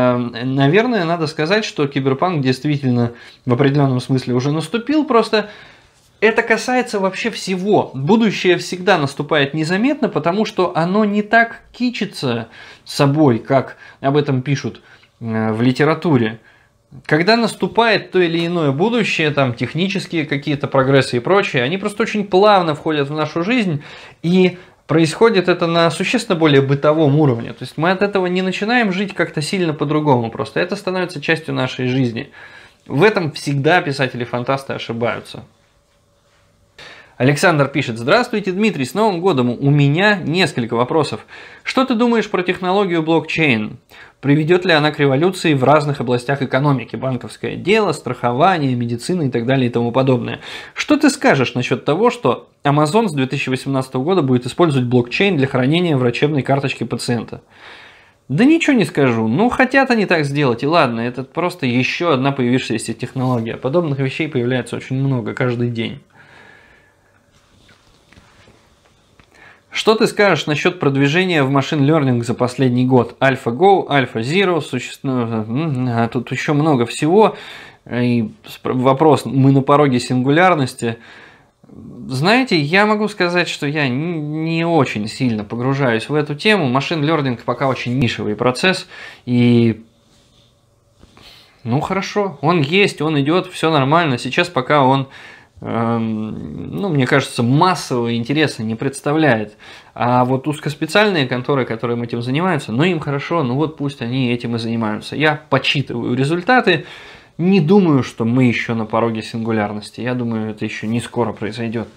Эм, наверное, надо сказать, что киберпанк действительно в определенном смысле уже наступил, просто это касается вообще всего. Будущее всегда наступает незаметно, потому что оно не так кичится собой, как об этом пишут э, в литературе. Когда наступает то или иное будущее, там технические какие-то прогрессы и прочее, они просто очень плавно входят в нашу жизнь, и происходит это на существенно более бытовом уровне. То есть мы от этого не начинаем жить как-то сильно по-другому, просто это становится частью нашей жизни. В этом всегда писатели-фантасты ошибаются. Александр пишет, здравствуйте, Дмитрий, с Новым годом у меня несколько вопросов. Что ты думаешь про технологию блокчейн? Приведет ли она к революции в разных областях экономики, банковское дело, страхование, медицина и так далее и тому подобное? Что ты скажешь насчет того, что Amazon с 2018 года будет использовать блокчейн для хранения врачебной карточки пациента? Да ничего не скажу. Ну, хотят они так сделать, и ладно, это просто еще одна появившаяся технология. Подобных вещей появляется очень много каждый день. Что ты скажешь насчет продвижения в машин learning за последний год? AlphaGo, AlphaZero, существенно... тут еще много всего. И вопрос, мы на пороге сингулярности. Знаете, я могу сказать, что я не очень сильно погружаюсь в эту тему. Машин лернинг пока очень нишевый процесс, и ну хорошо, он есть, он идет, все нормально. Сейчас пока он Эм, ну, мне кажется, массового интереса не представляет. А вот узкоспециальные конторы, которые этим занимаются, ну, им хорошо, ну вот пусть они этим и занимаются. Я почитываю результаты, не думаю, что мы еще на пороге сингулярности. Я думаю, это еще не скоро произойдет.